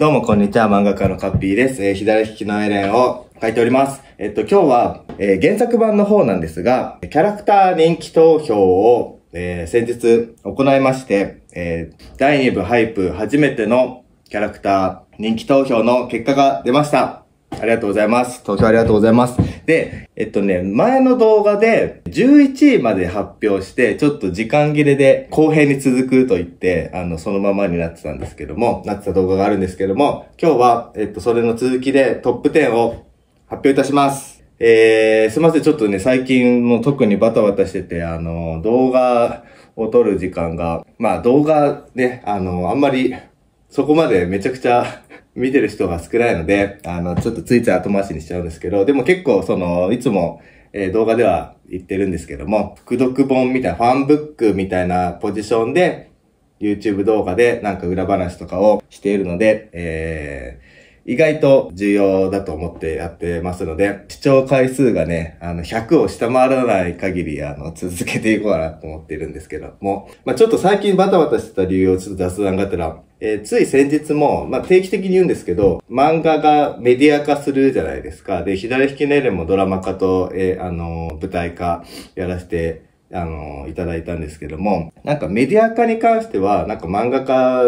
どうもこんにちは、漫画家のカッピーです。えー、左利きのエレンを書いております。えっと、今日は、えー、原作版の方なんですが、キャラクター人気投票を、えー、先日行いまして、えー、第2部ハイプ初めてのキャラクター人気投票の結果が出ました。ありがとうございます。投票ありがとうございます。で、えっとね、前の動画で11位まで発表して、ちょっと時間切れで公平に続くと言って、あの、そのままになってたんですけども、なってた動画があるんですけども、今日は、えっと、それの続きでトップ10を発表いたします。えー、すいません、ちょっとね、最近も特にバタバタしてて、あの、動画を撮る時間が、まあ動画ね、あの、あんまりそこまでめちゃくちゃ見てる人が少ないので、あの、ちょっとついつい後回しにしちゃうんですけど、でも結構その、いつも、えー、動画では言ってるんですけども、副読本みたいな、ファンブックみたいなポジションで、YouTube 動画でなんか裏話とかをしているので、えー、意外と重要だと思ってやってますので、視聴回数がね、あの、100を下回らない限り、あの、続けていこうかなと思っているんですけども、まあ、ちょっと最近バタバタしてた理由をちょっと雑談があったら、えー、つい先日も、まあ、定期的に言うんですけど、漫画がメディア化するじゃないですか。で、左引きネレもドラマ化と、えー、あのー、舞台化やらせて、あのいただいたんですけども、なんかメディア化に関しては、なんか漫画化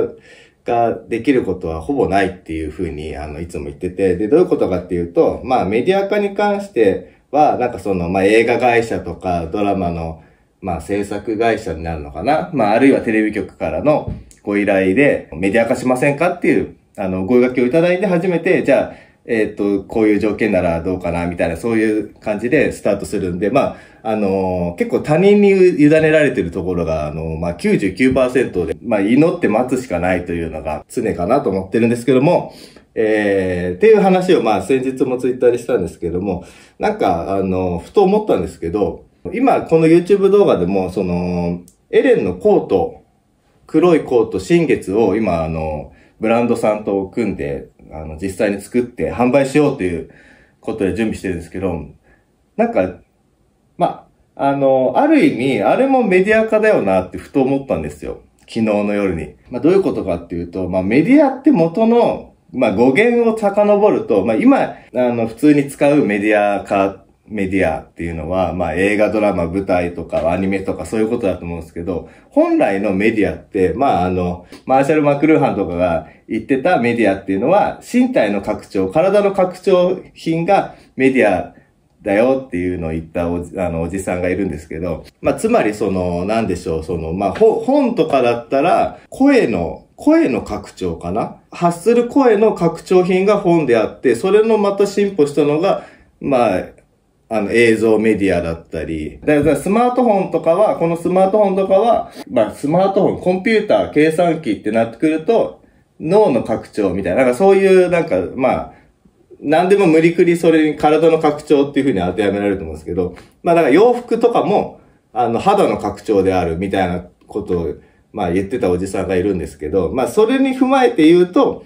ができることはほぼないっていうふうに、あの、いつも言ってて、で、どういうことかっていうと、まあ、メディア化に関しては、なんかその、まあ、映画会社とか、ドラマの、まあ、制作会社になるのかな。まあ、あるいはテレビ局からのご依頼で、メディア化しませんかっていう、あの、ご意掛をいただいて初めて、じゃあ、えっ、ー、と、こういう条件ならどうかな、みたいな、そういう感じでスタートするんで、まあ、あのー、結構他人に委ねられてるところが、あのー、まあ、99%で、まあ、祈って待つしかないというのが常かなと思ってるんですけども、えー、っていう話を、まあ、先日もツイッターでしたんですけども、なんか、あのふと思ったんですけど、今、この YouTube 動画でも、その、エレンのコート、黒いコート、新月を今、あの、ブランドさんと組んで、あの、実際に作って販売しようということで準備してるんですけど、なんか、まあ、の、ある意味、あれもメディア化だよなってふと思ったんですよ。昨日の夜に。まあ、どういうことかっていうと、まあ、メディアって元の、まあ、語源を遡ると、まあ、今、あの、普通に使うメディア化メディアっていうのは、まあ映画、ドラマ、舞台とかアニメとかそういうことだと思うんですけど、本来のメディアって、まああの、マーシャル・マクルーハンとかが言ってたメディアっていうのは、身体の拡張、体の拡張品がメディアだよっていうのを言ったおじあのおじさんがいるんですけど、まあつまりその、なんでしょう、その、まあ本とかだったら、声の声の拡張かな発する声の拡張品が本であって、それのまた進歩したのが、まあ、あの、映像メディアだったり。だからスマートフォンとかは、このスマートフォンとかは、まあ、スマートフォン、コンピューター、計算機ってなってくると、脳の拡張みたいな、なんかそういう、なんか、まあ、何でも無理くりそれに体の拡張っていうふうに当てはめられると思うんですけど、まあだから洋服とかも、あの、肌の拡張であるみたいなことを、まあ言ってたおじさんがいるんですけど、まあそれに踏まえて言うと、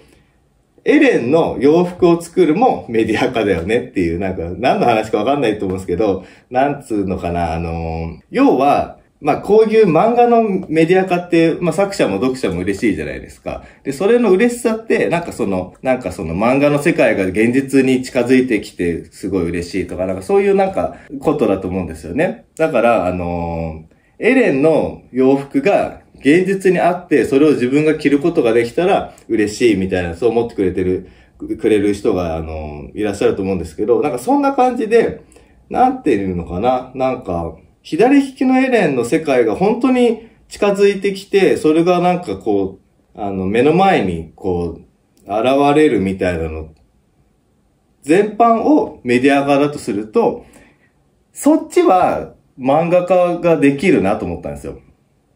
エレンの洋服を作るもメディア化だよねっていう、なんか、何の話かわかんないと思うんですけど、なんつうのかな、あの、要は、まあこういう漫画のメディア化って、まあ作者も読者も嬉しいじゃないですか。で、それの嬉しさって、なんかその、なんかその漫画の世界が現実に近づいてきてすごい嬉しいとか、なんかそういうなんかことだと思うんですよね。だから、あのー、エレンの洋服が現実にあって、それを自分が着ることができたら嬉しいみたいな、そう思ってくれてる、くれる人が、あの、いらっしゃると思うんですけど、なんかそんな感じで、なんていうのかななんか、左利きのエレンの世界が本当に近づいてきて、それがなんかこう、あの、目の前にこう、現れるみたいなの、全般をメディア側だとすると、そっちは漫画家ができるなと思ったんですよ。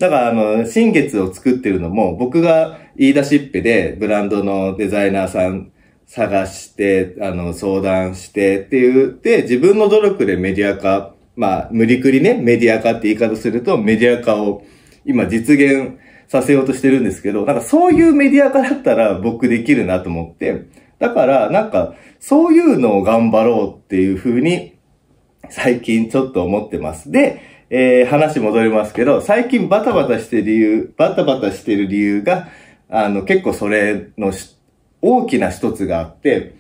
だから、あの、新月を作ってるのも、僕が言い出しっぺで、ブランドのデザイナーさん探して、あの、相談してっていう、で、自分の努力でメディア化、まあ、無理くりね、メディア化って言い方すると、メディア化を今実現させようとしてるんですけど、なんかそういうメディア化だったら僕できるなと思って、だからなんかそういうのを頑張ろうっていうふうに最近ちょっと思ってます。で、えー、話戻りますけど、最近バタバタしてる理由、バタバタしてる理由が、あの、結構それの大きな一つがあって、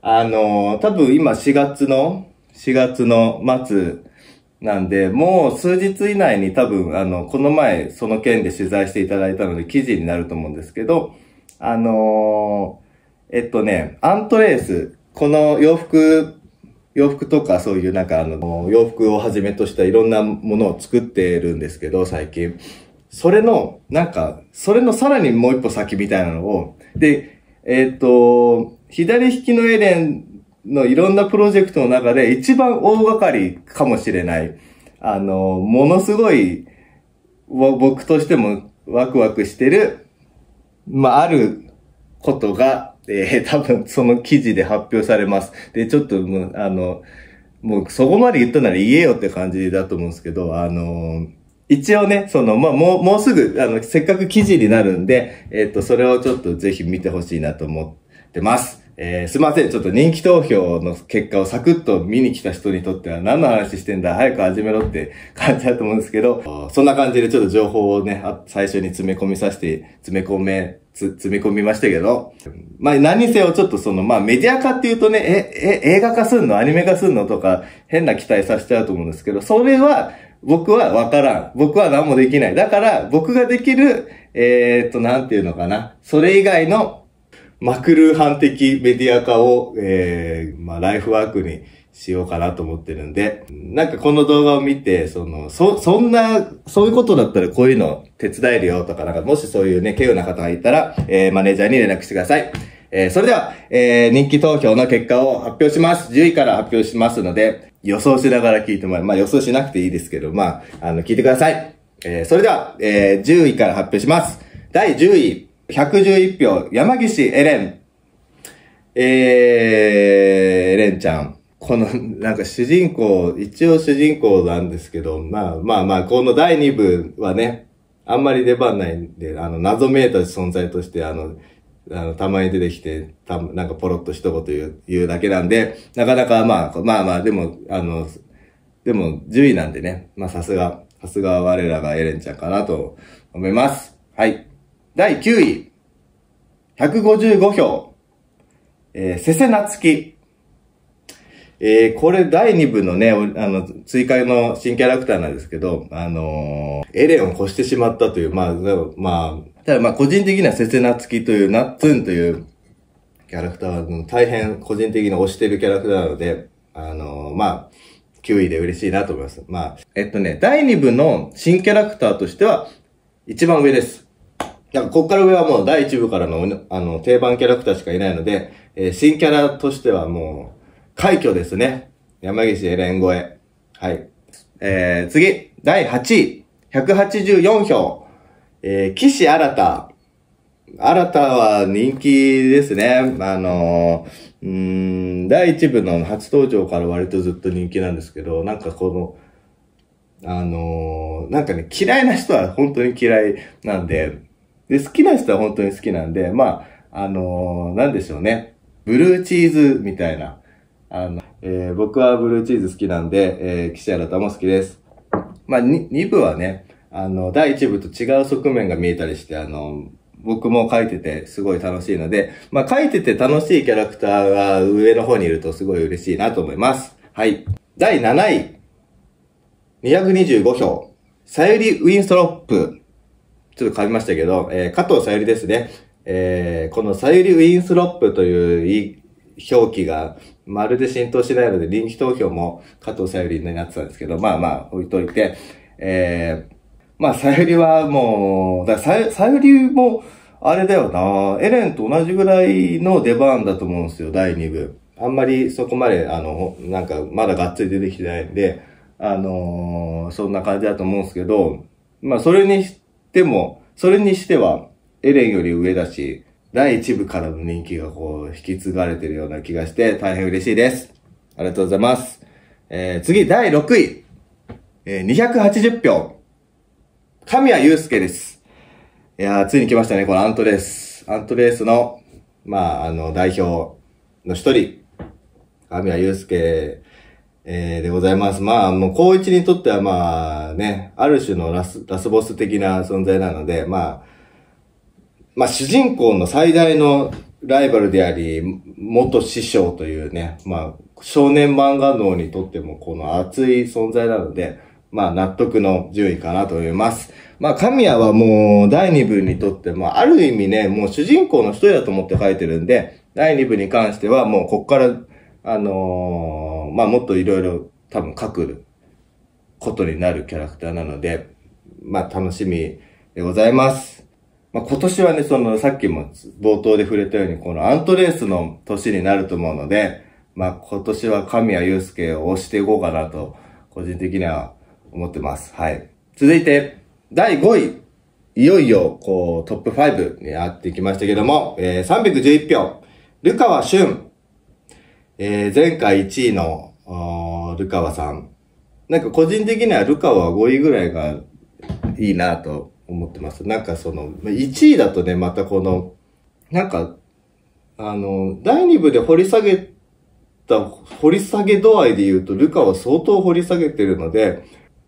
あの、多分今4月の、4月の末なんで、もう数日以内に多分、あの、この前その件で取材していただいたので記事になると思うんですけど、あのー、えっとね、アントレース、この洋服洋服とかそういうなんかあの、洋服をはじめとしたいろんなものを作ってるんですけど、最近。それの、なんか、それのさらにもう一歩先みたいなのを、で、えっ、ー、と、左引きのエレンのいろんなプロジェクトの中で一番大掛かりかもしれない、あの、ものすごい、僕としてもワクワクしてる、まあ、あることがえー、多分その記事で発表されます。で、ちょっともう、あの、もうそこまで言ったなら言えよって感じだと思うんですけど、あの一応ね、その、まあ、もう、もうすぐ、あの、せっかく記事になるんで、えっ、ー、と、それをちょっとぜひ見てほしいなと思ってます。えー、すいません。ちょっと人気投票の結果をサクッと見に来た人にとっては何の話してんだ早く始めろって感じだと思うんですけど、そんな感じでちょっと情報をね、最初に詰め込みさせて、詰め込めつ、詰め込みましたけど、まあ何せよちょっとその、まあメディア化っていうとね、え、え、映画化すんのアニメ化すんのとか、変な期待させちゃうと思うんですけど、それは僕はわからん。僕は何もできない。だから僕ができる、えー、っと、なんていうのかな。それ以外のマクルーハン的メディア化を、えー、まあライフワークにしようかなと思ってるんで、なんかこの動画を見て、その、そ、そんな、そういうことだったらこういうの手伝えるよとか、なんかもしそういうね、稀有な方がいたら、えー、マネージャーに連絡してください。えー、それでは、えー、人気投票の結果を発表します。10位から発表しますので、予想しながら聞いてもらう。まあ予想しなくていいですけど、まあ、あの、聞いてください。えー、それでは、えー、10位から発表します。第10位、111票、山岸エレン。えー、エレンちゃん。この、なんか主人公、一応主人公なんですけど、まあまあまあ、この第2部はね、あんまり出番ないんで、あの、謎めいた存在として、あの、あの、たまに出てきて、たなんかポロッと一言言う、言うだけなんで、なかなかまあ、まあまあ、でも、あの、でも、10位なんでね、まあさすが、さすが我らがエレンちゃんかなと思います。はい。第9位、155票、えー、せせなつき。えー、これ第2部のね、あの、追加の新キャラクターなんですけど、あのー、エレンを越してしまったという、まあ、まあ、ただまあ個人的にはセセナツキという、ナッツンというキャラクターは大変個人的に推しているキャラクターなので、あのー、まあ、9位で嬉しいなと思います。まあ、えっとね、第2部の新キャラクターとしては、一番上です。なんか、こっから上はもう第1部からの、あの、定番キャラクターしかいないので、えー、新キャラとしてはもう、快挙ですね。山岸エレン超え。はい。えー、次、第8位、184票。えー、岸新た。新たは人気ですね。あのー、うん、第1部の初登場から割とずっと人気なんですけど、なんかこの、あのー、なんかね、嫌いな人は本当に嫌いなんで、で、好きな人は本当に好きなんで、まあ、あのー、なんでしょうね。ブルーチーズみたいな。あの、えー、僕はブルーチーズ好きなんで、えー、岸原太も好きです。まあ、2部はね、あの、第1部と違う側面が見えたりして、あの、僕も書いててすごい楽しいので、まあ、書いてて楽しいキャラクターが上の方にいるとすごい嬉しいなと思います。はい。第7位。225票。さゆり・ウィンストロップ。ちょっとわりましたけど、えー、加藤さゆりですね。えー、このさゆり・ウィンストロップという表記がまるで浸透しないので、臨時投票も加藤さゆりになってたんですけど、まあまあ置いといて、えー、まあさゆりはもう、だささゆりも、あれだよなエレンと同じぐらいの出番だと思うんですよ、第2部。あんまりそこまで、あの、なんか、まだがっつり出てきてないんで、あのー、そんな感じだと思うんですけど、まあ、それにしても、それにしては、エレンより上だし、第1部からの人気がこう、引き継がれてるような気がして、大変嬉しいです。ありがとうございます。えー、次、第6位。えー、280票。神谷祐介です。いやー、ついに来ましたね、このアントレース。アントレースの、まあ、あの、代表の一人、神谷祐介、えー、でございます。まあ、もう、高一にとってはまあ、ね、ある種のラス、ラスボス的な存在なので、まあ、まあ主人公の最大のライバルであり、元師匠というね、まあ少年漫画脳にとってもこの熱い存在なので、まあ納得の順位かなと思います。まあ神谷はもう第2部にとって、まあある意味ね、もう主人公の一人だと思って書いてるんで、第2部に関してはもうこっから、あのー、まあもっといろいろ多分書くことになるキャラクターなので、まあ楽しみでございます。まあ、今年はね、その、さっきも冒頭で触れたように、このアントレースの年になると思うので、まあ、今年は神谷祐介を押していこうかなと、個人的には思ってます。はい。続いて、第5位。いよいよ、こう、トップ5にやってきましたけども、えー、311票。ルカワ俊。えー、前回1位の、ルカワさん。なんか個人的にはルカワ5位ぐらいがいいなと思ってます。なんかその、1位だとね、またこの、なんか、あの、第2部で掘り下げた、掘り下げ度合いで言うと、ルカは相当掘り下げてるので、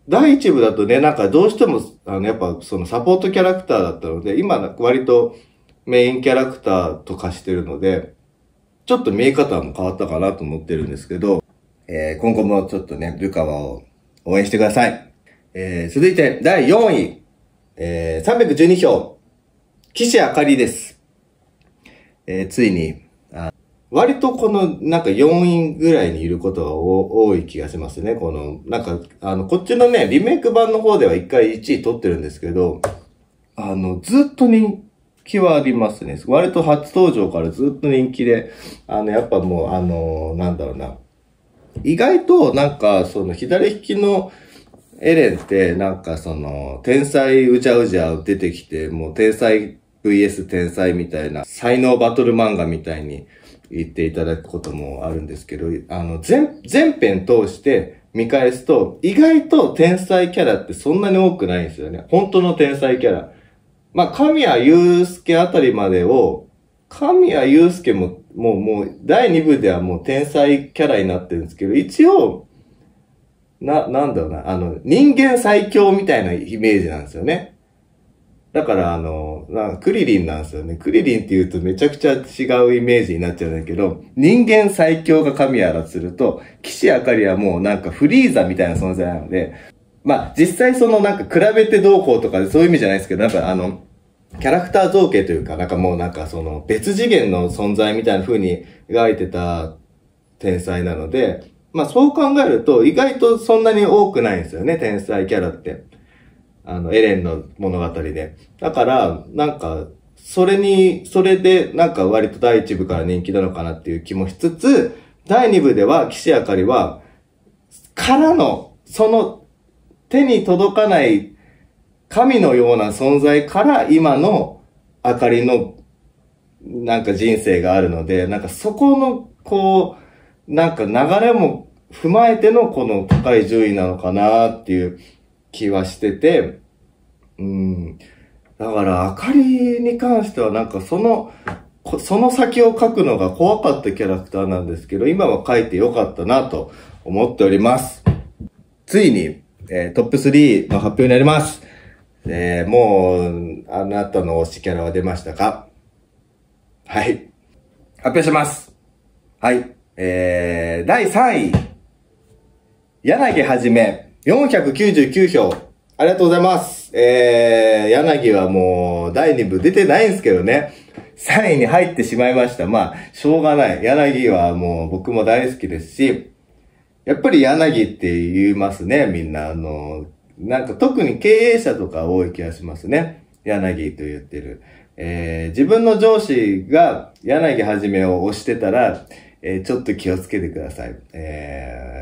第1部だとね、なんかどうしても、あの、やっぱそのサポートキャラクターだったので、今割とメインキャラクターと化してるので、ちょっと見え方も変わったかなと思ってるんですけど、えー、今後もちょっとね、ルカワを応援してください。えー、続いて第4位。えー、312票、岸あかりです。えー、ついに、あ割とこの、なんか4位ぐらいにいることが多い気がしますね。この、なんか、あの、こっちのね、リメイク版の方では1回1位取ってるんですけど、あの、ずっと人気はありますね。割と初登場からずっと人気で、あの、やっぱもう、あの、なんだろうな。意外と、なんか、その、左利きの、エレンってなんかその、天才うじゃうじゃ出てきて、もう天才 VS 天才みたいな、才能バトル漫画みたいに言っていただくこともあるんですけど、あの、全、全編通して見返すと、意外と天才キャラってそんなに多くないんですよね。本当の天才キャラ。まあ、神谷祐介あたりまでを、神谷祐介も、もう、もう、第2部ではもう天才キャラになってるんですけど、一応、な、なんだろうな、あの、人間最強みたいなイメージなんですよね。だから、あの、なクリリンなんですよね。クリリンって言うとめちゃくちゃ違うイメージになっちゃうんだけど、人間最強が神やらすると、騎士あかりはもうなんかフリーザみたいな存在なので、まあ、実際そのなんか比べてどうこうとかそういう意味じゃないですけど、なんかあの、キャラクター造形というか、なんかもうなんかその別次元の存在みたいな風に描いてた天才なので、まあそう考えると、意外とそんなに多くないんですよね、天才キャラって。あの、エレンの物語で。だから、なんか、それに、それで、なんか割と第1部から人気なのかなっていう気もしつつ、第2部では、岸あかりは、からの、その、手に届かない神のような存在から今のあかりのなんか人生があるので、なんかそこのこう、なんか流れも踏まえてのこの高い順位なのかなっていう気はしてて、うん。だから、あかりに関してはなんかその、その先を書くのが怖かったキャラクターなんですけど、今は書いてよかったなと思っております。ついに、えー、トップ3の発表になります。えー、もう、あなたの推しキャラは出ましたかはい。発表します。はい。えー、第3位。柳はじめ、499票。ありがとうございます。えー、柳はもう、第2部出てないんですけどね。3位に入ってしまいました。まあ、しょうがない。柳はもう僕も大好きですし、やっぱり柳って言いますね、みんな。あの、なんか特に経営者とか多い気がしますね。柳と言ってる。えー、自分の上司が柳はじめを押してたら、えー、ちょっと気をつけてください。えー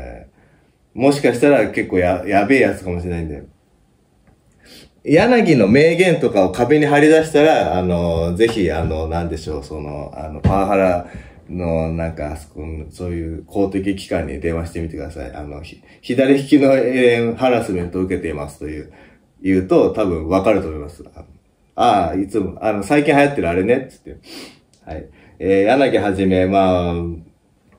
もしかしたら結構や、やべえやつかもしれないんだよ。柳の名言とかを壁に張り出したら、あの、ぜひ、あの、なんでしょう、その、あの、パワハラの、なんか、そういう公的機関に電話してみてください。あの、左引きのエレンハラスメントを受けていますという、言うと、多分わかると思います。ああ、いつも、あの、最近流行ってるあれね、つって。はい。えー、柳はじめ、まあ、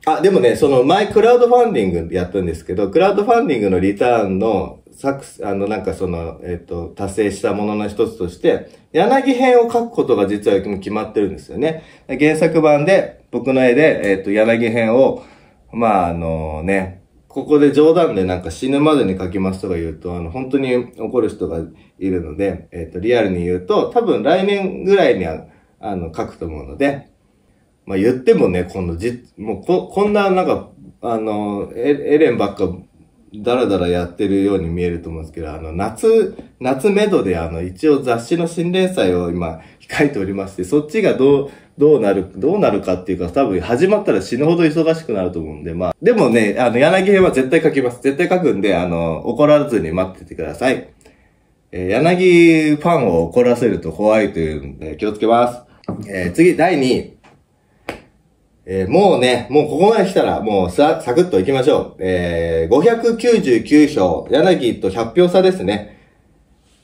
あ、でもね、その前クラウドファンディングやったんですけど、クラウドファンディングのリターンの作、あの、なんかその、えっ、と、達成したものの一つとして、柳編を書くことが実は決まってるんですよね。原作版で、僕の絵で、えっ、と、柳編を、まあ、あのね、ここで冗談でなんか死ぬまでに書きますとか言うと、あの、本当に怒る人がいるので、えっ、と、リアルに言うと、多分来年ぐらいには、あの、書くと思うので、まあ言ってもね、このじ、もうこ、こんななんか、あの、エレンばっか、だらだらやってるように見えると思うんですけど、あの、夏、夏めどであの、一応雑誌の新連載を今、控えておりまして、そっちがどう、どうなる、どうなるかっていうか、多分始まったら死ぬほど忙しくなると思うんで、まあ、でもね、あの、柳編は絶対書きます。絶対書くんで、あの、怒らずに待っててください。えー、柳ファンを怒らせると怖いというんで、気をつけます。えー、次、第2位。えー、もうね、もうここまで来たら、もうさ、サクッと行きましょう。えー、599票、柳と100票差ですね。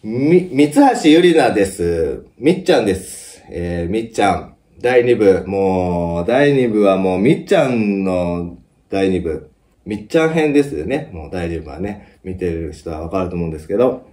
み、三橋ゆりなです。みっちゃんです。えー、みっちゃん。第2部。もう、第2部はもう、みっちゃんの第2部。みっちゃん編ですよね。もう第2部はね、見てる人はわかると思うんですけど。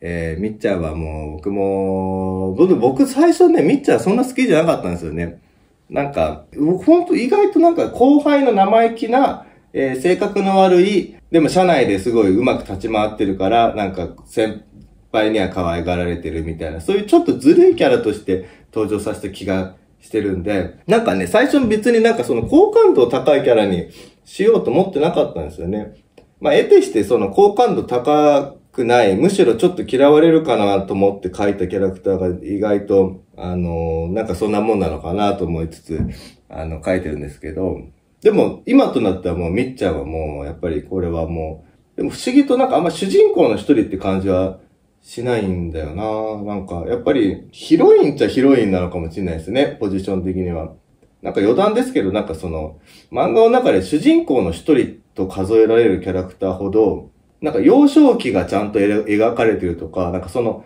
えー、みっちゃんはもう、僕も、僕、僕最初ね、みっちゃんそんな好きじゃなかったんですよね。なんか、ほんと意外となんか後輩の生意気な、えー、性格の悪い、でも社内ですごいうまく立ち回ってるから、なんか先輩には可愛がられてるみたいな、そういうちょっとずるいキャラとして登場させた気がしてるんで、なんかね、最初別になんかその好感度高いキャラにしようと思ってなかったんですよね。まあ、得てしてその好感度高くない、むしろちょっと嫌われるかなと思って書いたキャラクターが意外と、あの、なんかそんなもんなのかなと思いつつ、あの、書いてるんですけど、でも、今となってはもう、みっちゃんはもう、やっぱりこれはもう、でも不思議となんかあんま主人公の一人って感じはしないんだよななんか、やっぱり、ヒロインっちゃヒロインなのかもしれないですね、ポジション的には。なんか余談ですけど、なんかその、漫画の中で主人公の一人と数えられるキャラクターほど、なんか幼少期がちゃんと描かれてるとか、なんかその、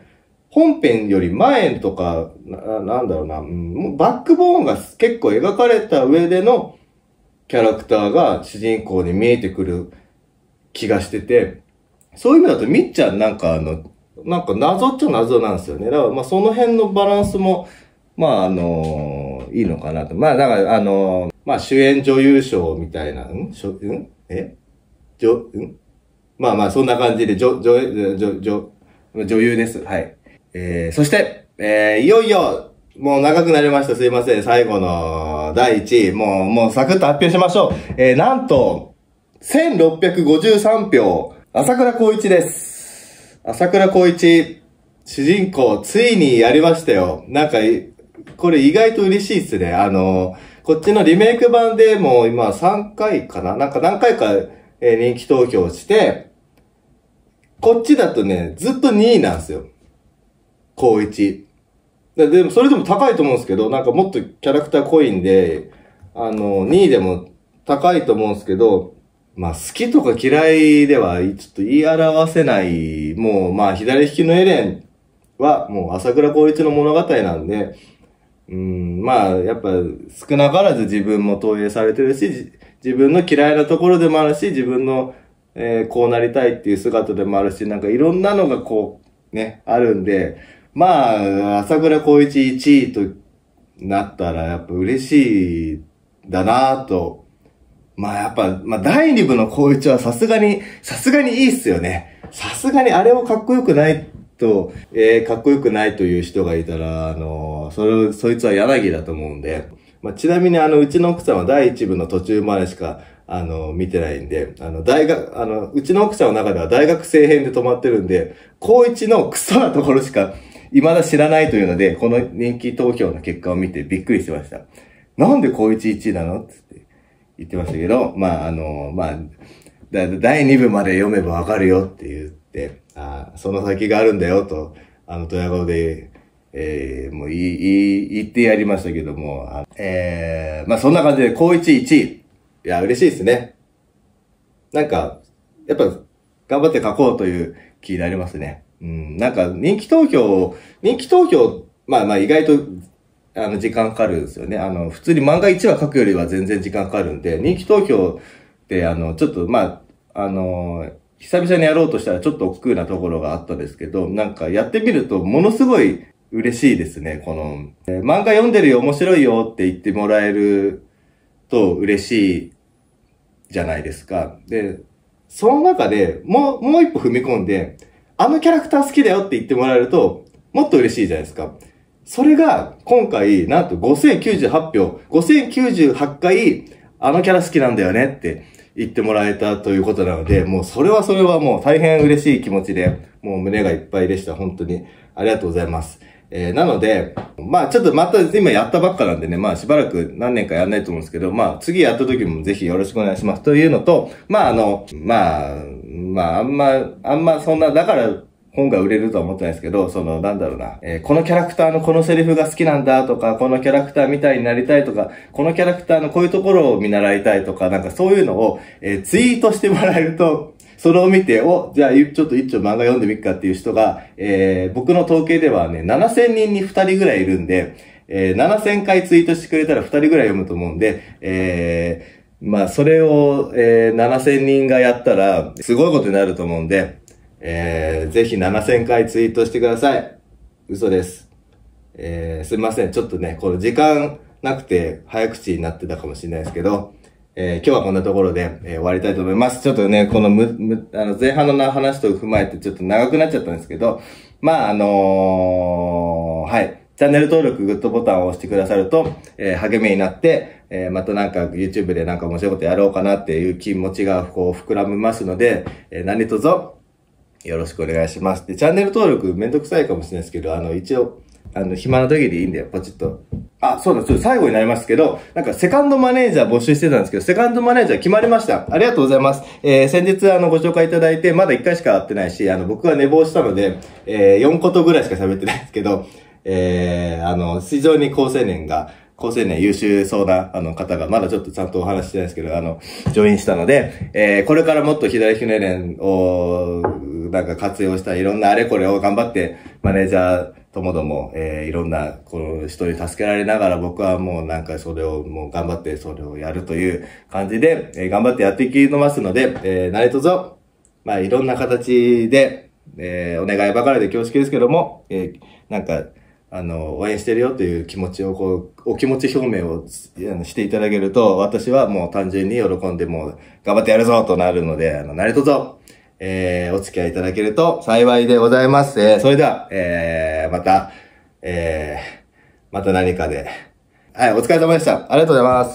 本編より前とか、ななんだろうな、うん、バックボーンが結構描かれた上でのキャラクターが主人公に見えてくる気がしてて、そういう意味だとみっちゃんなんかあの、なんか謎っちゃ謎なんですよね。だからまあその辺のバランスも、まああのー、いいのかなと。まあだからあのー、まあ主演女優賞みたいな、んしょんえ女、んまあまあ、そんな感じで、女、女、女、女、女優です。はい。えー、そして、えー、いよいよ、もう長くなりました。すいません。最後の第1位。もう、もうサクッと発表しましょう。えー、なんと、1653票、朝倉光一です。朝倉光一、主人公、ついにやりましたよ。なんか、これ意外と嬉しいっすね。あの、こっちのリメイク版でもう今3回かななんか何回かえー、人気投票して、こっちだとね、ずっと2位なんですよ。高1。でも、それでも高いと思うんですけど、なんかもっとキャラクター濃いんで、あの、2位でも高いと思うんですけど、まあ、好きとか嫌いでは、ちょっと言い表せない、もう、まあ、左利きのエレンは、もう、朝倉光一の物語なんで、うん、まあ、やっぱ少なからず自分も投影されてるし、自分の嫌いなところでもあるし、自分の、えー、こうなりたいっていう姿でもあるし、なんかいろんなのがこう、ね、あるんで、まあ、朝倉光一1位となったら、やっぱ嬉しいだなと。まあやっぱ、まあ第2部の光一はさすがに、さすがにいいっすよね。さすがにあれをかっこよくないと、えー、かっこよくないという人がいたら、あの、それ、そいつは柳だと思うんで、まあ、ちなみにあの、うちの奥さんは第一部の途中までしか、あの、見てないんで、あの、大学、あの、うちの奥さんの中では大学生編で止まってるんで、高一のクソなところしか、未だ知らないというので、この人気投票の結果を見てびっくりしました。なんで高一1位なのって言ってましたけど、まあ、あの、まあ、第2部まで読めばわかるよって言って、あその先があるんだよと、あの、富山語で、えー、もうい、い、言ってやりましたけども、あえー、まあそんな感じで、高一1位。いや、嬉しいですね。なんか、やっぱ、頑張って書こうという気になりますね。うん、なんか、人気投票、人気投票、まあまあ意外と、あの、時間かかるんですよね。あの、普通に漫画1話書くよりは全然時間かかるんで、人気投票って、あの、ちょっと、まあ、あのー久々にやろうとしたらちょっと億劫なところがあったんですけど、なんかやってみるとものすごい嬉しいですね。この、えー、漫画読んでるよ、面白いよって言ってもらえると嬉しいじゃないですか。で、その中でもう、もう一歩踏み込んで、あのキャラクター好きだよって言ってもらえると、もっと嬉しいじゃないですか。それが、今回、なんと5098票、5098回、あのキャラ好きなんだよねって言ってもらえたということなので、もうそれはそれはもう大変嬉しい気持ちで、もう胸がいっぱいでした。本当にありがとうございます。えー、なので、まあちょっとまた今やったばっかなんでね、まあしばらく何年かやんないと思うんですけど、まあ次やった時もぜひよろしくお願いします。というのと、まああの、まあ、まああんま、あんまそんな、だから本が売れるとは思ってないですけど、その、なんだろうな、えー、このキャラクターのこのセリフが好きなんだとか、このキャラクターみたいになりたいとか、このキャラクターのこういうところを見習いたいとか、なんかそういうのを、えー、ツイートしてもらえると、それを見て、お、じゃあ、ちょっと一丁漫画読んでみっかっていう人が、えー、僕の統計ではね、7000人に2人ぐらいいるんで、えー、7000回ツイートしてくれたら2人ぐらい読むと思うんで、えー、まあ、それを、えー、7000人がやったら、すごいことになると思うんで、えー、ぜひ7000回ツイートしてください。嘘です。えー、すいません。ちょっとね、この時間なくて早口になってたかもしれないですけど、えー、今日はこんなところで、えー、終わりたいと思います。ちょっとね、このむ、む、あの、前半の話と踏まえてちょっと長くなっちゃったんですけど、まあ、あのー、はい。チャンネル登録、グッドボタンを押してくださると、えー、励みになって、えー、またなんか YouTube でなんか面白いことやろうかなっていう気持ちがこう膨らみますので、えー、何卒よろしくお願いします。で、チャンネル登録めんどくさいかもしれないですけど、あの、一応、あの、暇な時でいいんで、ポチッと。あ、そうだ、ちょっと最後になりますけど、なんかセカンドマネージャー募集してたんですけど、セカンドマネージャー決まりました。ありがとうございます。えー、先日あの、ご紹介いただいて、まだ1回しか会ってないし、あの、僕は寝坊したので、えー、4ことぐらいしか喋ってないですけど、えー、あの、非常に高青年が、高青年優秀そうな、あの、方が、まだちょっとちゃんとお話してないですけど、あの、ジョインしたので、えー、これからもっと左ひねれんを、なんか活用したいろんなあれこれを頑張って、マネージャーともども、えー、いろんな、この人に助けられながら僕はもうなんかそれをもう頑張ってそれをやるという感じで、えー、頑張ってやっていきますので、えー、れとぞ、まあいろんな形で、えー、お願いばかりで恐縮ですけども、えー、なんか、あの、応援してるよという気持ちを、こう、お気持ち表明をしていただけると、私はもう単純に喜んでもう、頑張ってやるぞとなるので、あの、なれとぞ、えー、お付き合いいただけると幸いでございます。えー、それでは、えー、また、えー、また何かで。はい、お疲れ様でした。ありがとうございます。